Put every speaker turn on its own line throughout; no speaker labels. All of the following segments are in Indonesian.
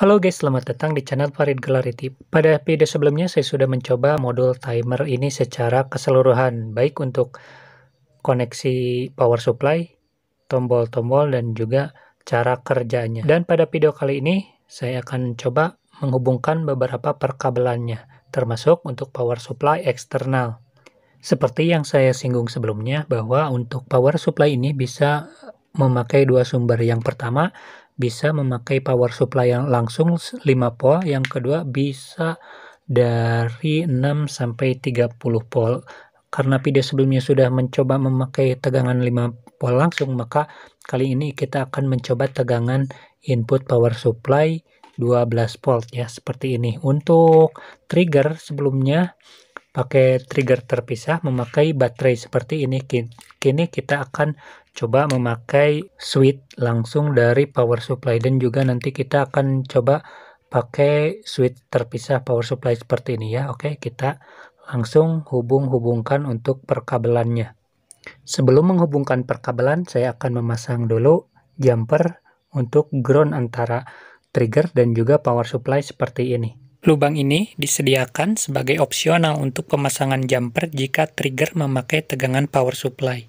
Halo guys, selamat datang di channel Farid Clarity. Pada video sebelumnya saya sudah mencoba modul timer ini secara keseluruhan, baik untuk koneksi power supply, tombol-tombol, dan juga cara kerjanya. Dan pada video kali ini saya akan coba menghubungkan beberapa perkabelannya, termasuk untuk power supply eksternal. Seperti yang saya singgung sebelumnya, bahwa untuk power supply ini bisa memakai dua sumber. Yang pertama, bisa memakai power supply yang langsung 5 volt, yang kedua bisa dari 6 sampai 30 volt. Karena video sebelumnya sudah mencoba memakai tegangan 5 volt langsung, maka kali ini kita akan mencoba tegangan input power supply 12 volt ya, seperti ini. Untuk trigger sebelumnya pakai trigger terpisah memakai baterai seperti ini. Kini kita akan coba memakai switch langsung dari power supply dan juga nanti kita akan coba pakai switch terpisah power supply seperti ini ya. Oke, kita langsung hubung-hubungkan untuk perkabelannya. Sebelum menghubungkan perkabelan, saya akan memasang dulu jumper untuk ground antara trigger dan juga power supply seperti ini. Lubang ini disediakan sebagai opsional untuk pemasangan jumper jika trigger memakai tegangan power supply.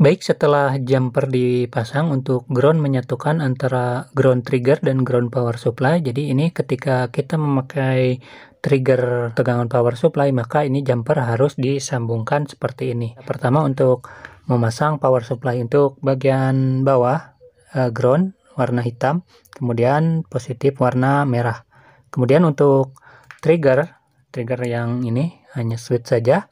Baik, setelah jumper dipasang untuk ground menyatukan antara ground trigger dan ground power supply. Jadi ini ketika kita memakai trigger tegangan power supply, maka ini jumper harus disambungkan seperti ini. Pertama untuk memasang power supply untuk bagian bawah eh, ground warna hitam, kemudian positif warna merah kemudian untuk trigger trigger yang ini hanya switch saja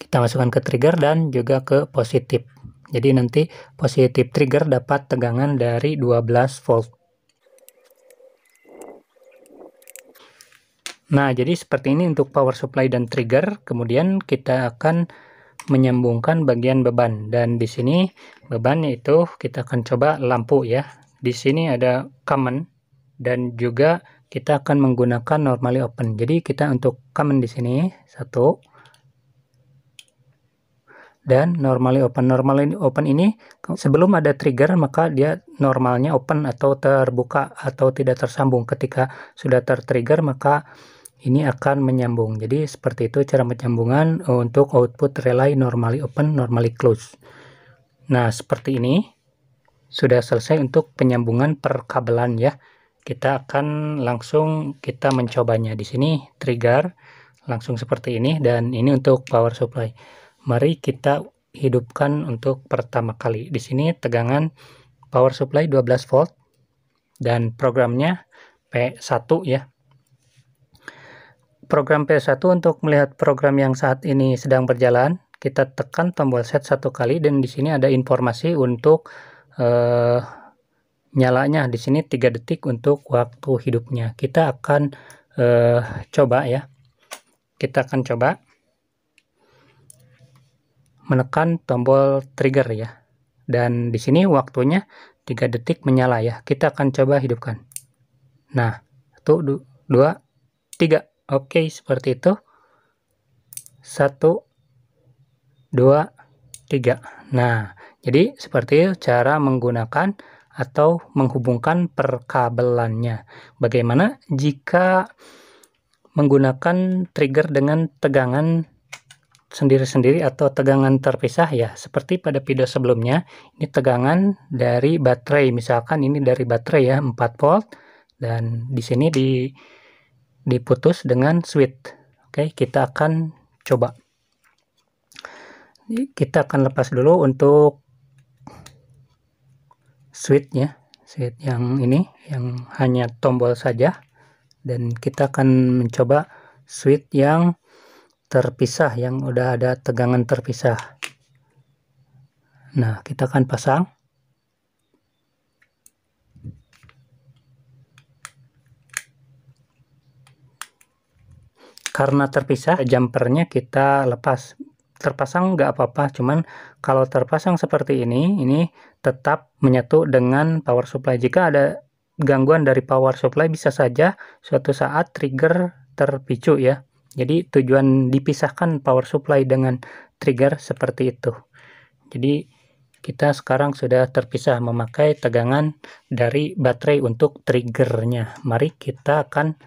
kita masukkan ke trigger dan juga ke positif jadi nanti positif trigger dapat tegangan dari 12 volt nah jadi seperti ini untuk power supply dan trigger kemudian kita akan menyambungkan bagian beban dan di sini beban itu kita akan coba lampu ya di sini ada common dan juga kita akan menggunakan normally open. Jadi kita untuk common di sini satu dan normally open. Normally open ini sebelum ada trigger maka dia normalnya open atau terbuka atau tidak tersambung. Ketika sudah tertrigger maka ini akan menyambung. Jadi seperti itu cara penyambungan untuk output relay normally open, normally close. Nah, seperti ini sudah selesai untuk penyambungan perkabelan ya kita akan langsung kita mencobanya di sini trigger langsung seperti ini dan ini untuk power supply mari kita hidupkan untuk pertama kali di sini tegangan power supply 12 volt dan programnya P1 ya program P1 untuk melihat program yang saat ini sedang berjalan kita tekan tombol set satu kali dan di sini ada informasi untuk eh, nyalanya di sini tiga detik untuk waktu hidupnya. Kita akan uh, coba ya. Kita akan coba menekan tombol trigger ya. Dan di sini waktunya tiga detik menyala ya. Kita akan coba hidupkan. Nah, satu dua tiga Oke, seperti itu. satu dua tiga Nah, jadi seperti itu cara menggunakan atau menghubungkan perkabelannya. Bagaimana jika menggunakan trigger dengan tegangan sendiri-sendiri atau tegangan terpisah ya seperti pada video sebelumnya ini tegangan dari baterai misalkan ini dari baterai ya 4 volt dan di sini di diputus dengan switch oke kita akan coba kita akan lepas dulu untuk switch ya switch yang ini yang hanya tombol saja dan kita akan mencoba switch yang terpisah yang udah ada tegangan terpisah nah kita akan pasang karena terpisah jumpernya kita lepas terpasang nggak apa-apa, cuman kalau terpasang seperti ini, ini tetap menyatu dengan power supply. Jika ada gangguan dari power supply, bisa saja suatu saat trigger terpicu ya. Jadi tujuan dipisahkan power supply dengan trigger seperti itu. Jadi kita sekarang sudah terpisah memakai tegangan dari baterai untuk triggernya. Mari kita akan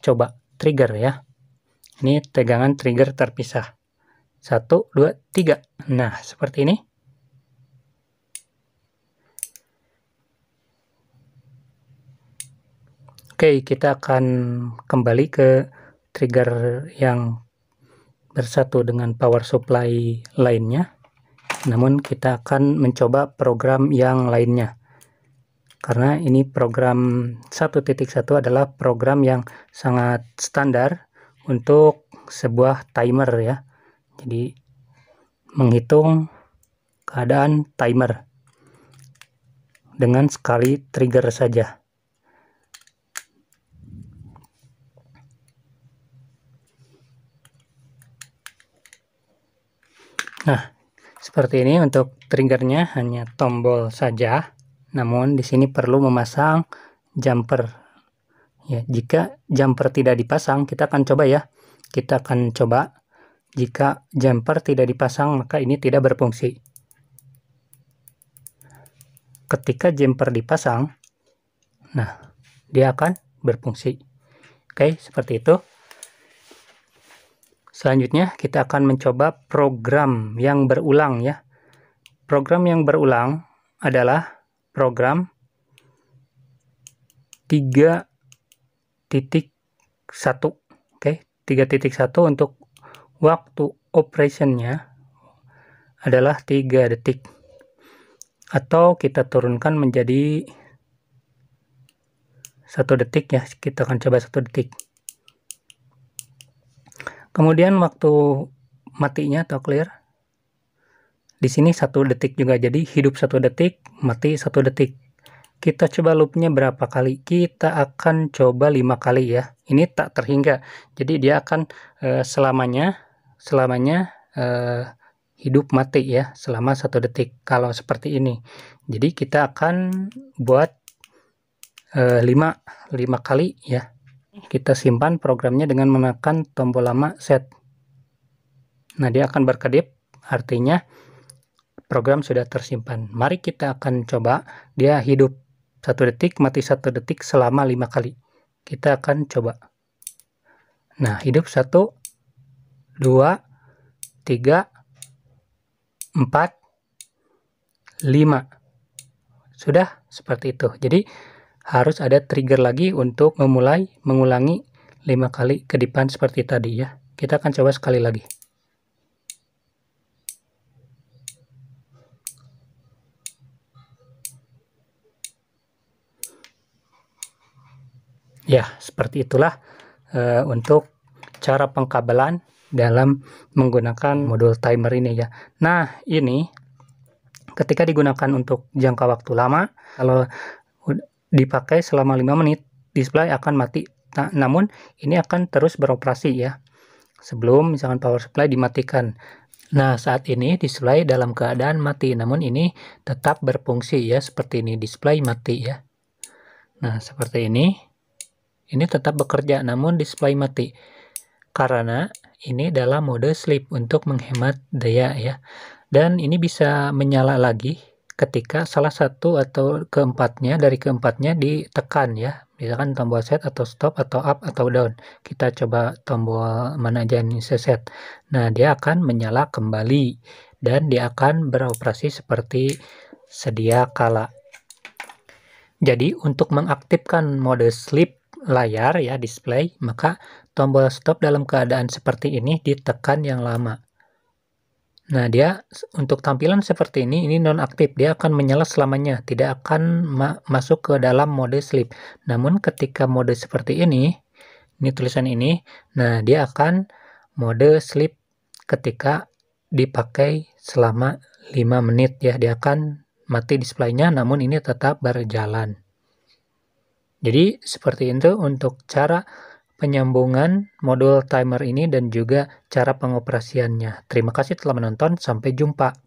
coba trigger ya. Ini tegangan trigger terpisah. 1, 2, 3. Nah, seperti ini. Oke, kita akan kembali ke trigger yang bersatu dengan power supply lainnya. Namun kita akan mencoba program yang lainnya. Karena ini program 1.1 adalah program yang sangat standar untuk sebuah timer ya jadi menghitung keadaan timer dengan sekali trigger saja nah seperti ini untuk triggernya hanya tombol saja namun di sini perlu memasang jumper ya jika jumper tidak dipasang kita akan coba ya kita akan coba jika jumper tidak dipasang, maka ini tidak berfungsi. Ketika jumper dipasang, nah, dia akan berfungsi. Oke, seperti itu. Selanjutnya, kita akan mencoba program yang berulang ya. Program yang berulang adalah program 3.1. Oke, 3.1 untuk waktu operationnya adalah 3 detik atau kita turunkan menjadi satu detik ya kita akan coba satu detik kemudian waktu matinya atau clear di sini satu detik juga jadi hidup satu detik mati satu detik kita coba loopnya berapa kali kita akan coba lima kali ya ini tak terhingga jadi dia akan e, selamanya selamanya eh, hidup mati ya selama satu detik kalau seperti ini jadi kita akan buat eh, 5 5 kali ya kita simpan programnya dengan menekan tombol lama set nah dia akan berkedip artinya program sudah tersimpan mari kita akan coba dia hidup satu detik mati satu detik selama lima kali kita akan coba nah hidup satu 2, 3, 4, 5. Sudah seperti itu. Jadi harus ada trigger lagi untuk memulai mengulangi 5 kali kedipan seperti tadi ya. Kita akan coba sekali lagi. Ya, seperti itulah e, untuk cara pengkabelan dalam menggunakan modul timer ini ya. Nah, ini ketika digunakan untuk jangka waktu lama, kalau dipakai selama 5 menit, display akan mati. Nah, namun ini akan terus beroperasi ya. Sebelum misalkan power supply dimatikan. Nah, saat ini display dalam keadaan mati, namun ini tetap berfungsi ya, seperti ini display mati ya. Nah, seperti ini. Ini tetap bekerja, namun display mati. Karena ini dalam mode sleep untuk menghemat daya ya. Dan ini bisa menyala lagi ketika salah satu atau keempatnya dari keempatnya ditekan ya. Misalkan tombol set atau stop atau up atau down. Kita coba tombol mana aja yang set. Nah, dia akan menyala kembali dan dia akan beroperasi seperti sedia kala. Jadi untuk mengaktifkan mode sleep layar ya display, maka tombol stop dalam keadaan seperti ini ditekan yang lama. Nah, dia untuk tampilan seperti ini, ini nonaktif. Dia akan menyala selamanya, tidak akan ma masuk ke dalam mode sleep. Namun ketika mode seperti ini, ini tulisan ini, nah dia akan mode sleep ketika dipakai selama 5 menit ya. Dia akan mati displaynya, namun ini tetap berjalan. Jadi, seperti itu untuk cara penyambungan modul timer ini dan juga cara pengoperasiannya. Terima kasih telah menonton, sampai jumpa.